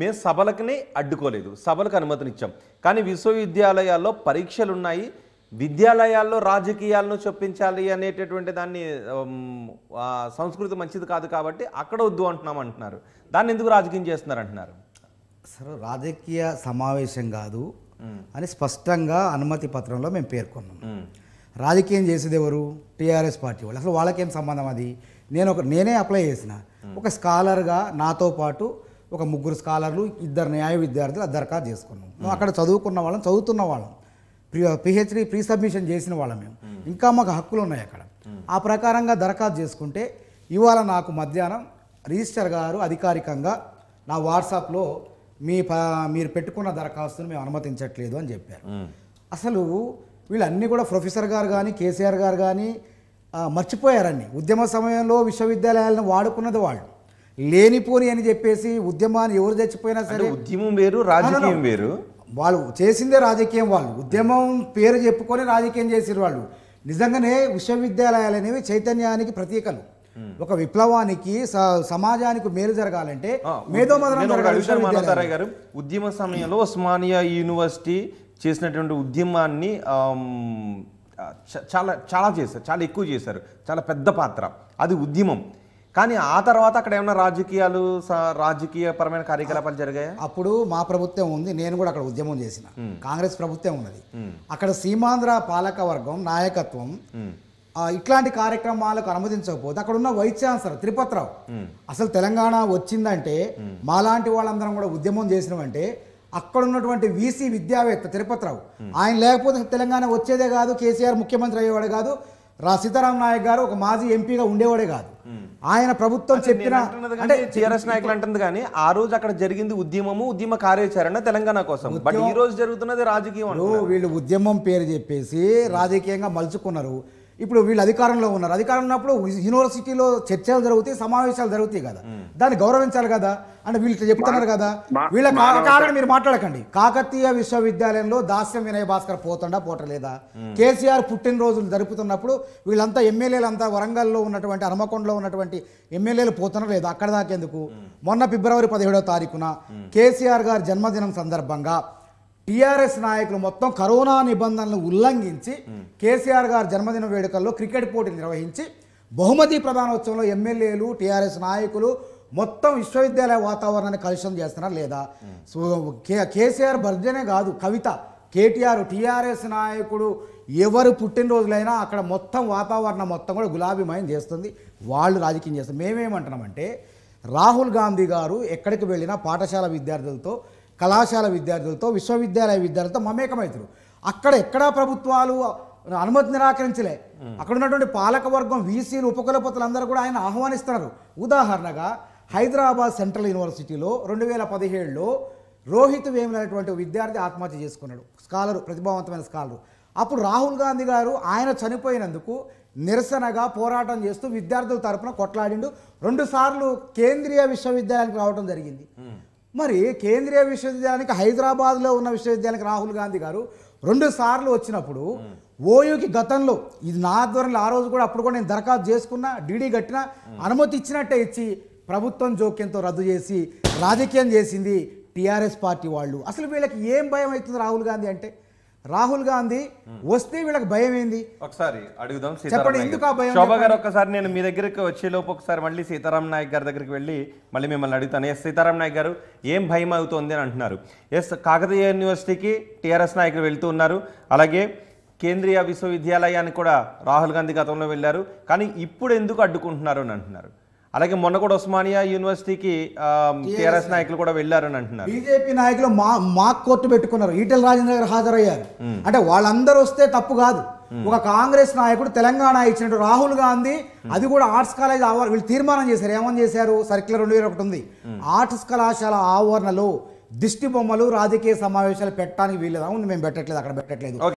మేము సభలకనే అడ్డుకోలేదు సభలకు అనుమతినిచ్చాం కానీ విశ్వవిద్యాలయాల్లో పరీక్షలు ఉన్నాయి విద్యాలయాల్లో రాజకీయాలను చొప్పించాలి అనేటటువంటి దాన్ని సంస్కృతి మంచిది కాదు కాబట్టి అక్కడ వద్దు అంటున్నాం అంటున్నారు దాన్ని ఎందుకు రాజకీయం చేస్తున్నారు అంటున్నారు సార్ రాజకీయ సమావేశం కాదు అని స్పష్టంగా అనుమతి పత్రంలో మేము పేర్కొన్నాం రాజకీయం చేసేది ఎవరు టీఆర్ఎస్ పార్టీ వాళ్ళు అసలు వాళ్ళకేం సంబంధం అది నేను ఒక నేనే అప్లై చేసిన ఒక స్కాలర్గా నాతో పాటు ఒక ముగ్గురు స్కాలర్లు ఇద్దరు న్యాయ విద్యార్థులు దరఖాస్తు చేసుకున్నాం అక్కడ చదువుకున్న వాళ్ళం చదువుతున్న వాళ్ళం ప్రీ పిహెచ్డి ప్రీ సబ్మిషన్ చేసిన వాళ్ళం మేము ఇంకా మాకు హక్కులు ఉన్నాయి అక్కడ ఆ ప్రకారంగా దరఖాస్తు చేసుకుంటే ఇవాళ నాకు మధ్యాహ్నం రిజిస్టర్ గారు అధికారికంగా నా వాట్సాప్లో మీ మీరు పెట్టుకున్న దరఖాస్తును మేము అనుమతించట్లేదు అని చెప్పారు అసలు వీళ్ళన్నీ కూడా ప్రొఫెసర్ గారు కానీ కేసీఆర్ గారు కానీ మర్చిపోయారని ఉద్యమ సమయంలో విశ్వవిద్యాలయాలను వాడుకున్నది వాళ్ళు లేనిపోని అని చెప్పేసి ఉద్యమాన్ని ఎవరు చచ్చిపోయినా సరే ఉద్యమం వేరు రాజకీయం వేరు వాళ్ళు చేసిందే రాజకీయం వాళ్ళు ఉద్యమం పేరు చెప్పుకొని రాజకీయం చేసారు వాళ్ళు నిజంగానే విశ్వవిద్యాలయాలు అనేవి చైతన్యానికి ప్రతీకలు hmm. ఒక విప్లవానికి సమాజానికి మేలు జరగాలంటే మేధో గారు ఉద్యమ సమయంలో ఉస్మానియా యూనివర్సిటీ చేసినటువంటి ఉద్యమాన్ని చాలా చాలా చేశారు చాలా ఎక్కువ చేశారు చాలా పెద్ద పాత్ర అది ఉద్యమం కానీ ఆ తర్వాత అక్కడ ఏమైనా రాజకీయాలు రాజకీయ పరమైన కార్యకలాపాలు జరిగాయి అప్పుడు మా ప్రభుత్వం ఉంది నేను కూడా అక్కడ ఉద్యమం చేసిన కాంగ్రెస్ ప్రభుత్వం ఉన్నది అక్కడ సీమాంధ్ర పాలక వర్గం నాయకత్వం ఇట్లాంటి కార్యక్రమాలకు అనుమతించకపోతే అక్కడ ఉన్న వైస్ ఛాన్సలర్ తిరుపతిరావు అసలు తెలంగాణ వచ్చిందంటే మాలాంటి వాళ్ళందరం కూడా ఉద్యమం చేసినామంటే అక్కడ ఉన్నటువంటి వీసీ విద్యావేత్త తిరుపతిరావు ఆయన లేకపోతే తెలంగాణ వచ్చేదే కాదు కేసీఆర్ ముఖ్యమంత్రి అయ్యేవాడే కాదు రా సీతారాం నాయక్ గారు ఒక మాజీ ఎంపీగా ఉండేవాడే కాదు ఆయన ప్రభుత్వం చెప్పిన అంటే టిఆర్ఎస్ నాయకులు అంటుంది కానీ ఆ రోజు అక్కడ జరిగింది ఉద్యమము ఉద్యమ కార్యాచరణ తెలంగాణ కోసం బట్ ఈ రోజు జరుగుతున్నది రాజకీయం వీళ్ళు ఉద్యమం పేరు చెప్పేసి రాజకీయంగా మలుచుకున్నారు ఇప్పుడు వీళ్ళు అధికారంలో ఉన్నారు అధికారం ఉన్నప్పుడు యూనివర్సిటీలో చర్చలు జరుగుతాయి సమావేశాలు జరుగుతాయి కదా దాన్ని గౌరవించాలి కదా అని వీళ్ళు చెప్తున్నారు కదా వీళ్ళ కారణం మీరు మాట్లాడకండి కాకతీయ విశ్వవిద్యాలయంలో దాస్యం వినయ భాస్కర్ పోతుండా పోటలేదా కేసీఆర్ పుట్టినరోజులు జరుపుతున్నప్పుడు వీళ్ళంతా ఎమ్మెల్యేలు అంతా వరంగల్లో ఉన్నటువంటి హనుమకొండలో ఉన్నటువంటి ఎమ్మెల్యేలు పోతున్నారు లేదా అక్కడ దాకేందుకు మొన్న ఫిబ్రవరి పదిహేడో తారీఖున కేసీఆర్ గారి జన్మదినం సందర్భంగా టీఆర్ఎస్ నాయకులు మొత్తం కరోనా నిబంధనలు ఉల్లంఘించి కేసీఆర్ గారు జన్మదిన వేడుకల్లో క్రికెట్ పోటీలు నిర్వహించి బహుమతి ప్రధానోత్సవంలో ఎమ్మెల్యేలు టీఆర్ఎస్ నాయకులు మొత్తం విశ్వవిద్యాలయ వాతావరణాన్ని కలుషితం చేస్తున్నారు లేదా సో కేసీఆర్ బర్త్డేనే కాదు కవిత కేటీఆర్ టీఆర్ఎస్ నాయకుడు ఎవరు పుట్టినరోజులైనా అక్కడ మొత్తం వాతావరణం మొత్తం కూడా గులాబీమయం చేస్తుంది వాళ్ళు రాజకీయం చేస్తారు మేమేమంటున్నామంటే రాహుల్ గాంధీ గారు ఎక్కడికి వెళ్ళినా పాఠశాల విద్యార్థులతో కళాశాల విద్యార్థులతో విశ్వవిద్యాలయ విద్యార్థులతో మమేకమవుతారు అక్కడ ఎక్కడా ప్రభుత్వాలు అనుమతి నిరాకరించలే అక్కడ ఉన్నటువంటి పాలకవర్గం వీసీలు ఉపకులపతులు అందరూ కూడా ఆయన ఆహ్వానిస్తున్నారు ఉదాహరణగా హైదరాబాద్ సెంట్రల్ యూనివర్సిటీలో రెండు వేల పదిహేడులో రోహిత్ వేములైనటువంటి అనేటువంటి విద్యార్థి ఆత్మహత్య చేసుకున్నాడు స్కాలరు ప్రతిభావంతమైన స్కాలరు అప్పుడు రాహుల్ గాంధీ గారు ఆయన చనిపోయినందుకు నిరసనగా పోరాటం చేస్తూ విద్యార్థుల తరపున కొట్లాడిండు రెండుసార్లు కేంద్రీయ విశ్వవిద్యాలయానికి రావడం జరిగింది మరి కేంద్రీయ విశ్వవిద్యాలయానికి హైదరాబాద్లో ఉన్న విశ్వవిద్యాలయానికి రాహుల్ గాంధీ గారు రెండు సార్లు వచ్చినప్పుడు ఓయూకి గతంలో ఇది నా ఆధ్వర్యంలో ఆ రోజు కూడా అప్పుడు కూడా నేను దరఖాస్తు చేసుకున్నా డీడీ కట్టిన అనుమతి ఇచ్చినట్టే ఇచ్చి ప్రభుత్వం జోక్యంతో రద్దు చేసి రాజకీయం చేసింది టీఆర్ఎస్ పార్టీ వాళ్ళు అసలు వీళ్ళకి ఏం భయం అవుతుంది రాహుల్ గాంధీ అంటే రాహుల్ గాంధీ వస్తే వీళ్ళకి భయం ఏంది ఒకసారి అడుగుదాం చెప్పండి ఎందుకు ఆ భయం శోభా గారు ఒకసారి నేను మీ దగ్గరికి వచ్చే లోపు ఒకసారి మళ్ళీ సీతారాం నాయక్ గారి దగ్గరికి వెళ్ళి మళ్ళీ మిమ్మల్ని అడుగుతాను ఎస్ సీతారాం నాయక్ గారు ఏం భయం అవుతోంది అని అంటున్నారు ఎస్ కాకతీయ యూనివర్సిటీకి టీఆర్ఎస్ నాయకులు వెళ్తూ ఉన్నారు అలాగే కేంద్రీయ విశ్వవిద్యాలయానికి కూడా రాహుల్ గాంధీ గతంలో వెళ్ళారు కానీ ఇప్పుడు ఎందుకు అడ్డుకుంటున్నారు అని అంటున్నారు అలాగే మొన్న కూడా ఉస్మానియా యూనివర్సిటీకి టీఆర్ఎస్ నాయకులు కూడా వెళ్ళారని అంటున్నారు బీజేపీ నాయకులు మా మా కోర్టు పెట్టుకున్నారు ఈటెల రాజేంద్ర గారు హాజరయ్యారు అంటే వాళ్ళందరూ వస్తే తప్పు కాదు ఒక కాంగ్రెస్ నాయకుడు తెలంగాణ ఇచ్చినట్టు రాహుల్ గాంధీ అది కూడా ఆర్ట్స్ కాలేజ్ ఆవరణ వీళ్ళు తీర్మానం చేశారు ఏమని చేశారు సర్కిల్ రెండు వేల ఒకటి ఉంది ఆర్ట్స్ కళాశాల ఆవరణలో దిష్టి బొమ్మలు రాజకీయ సమావేశాలు పెట్టడానికి వీలు ఉంది మేము పెట్టట్లేదు అక్కడ పెట్టట్లేదు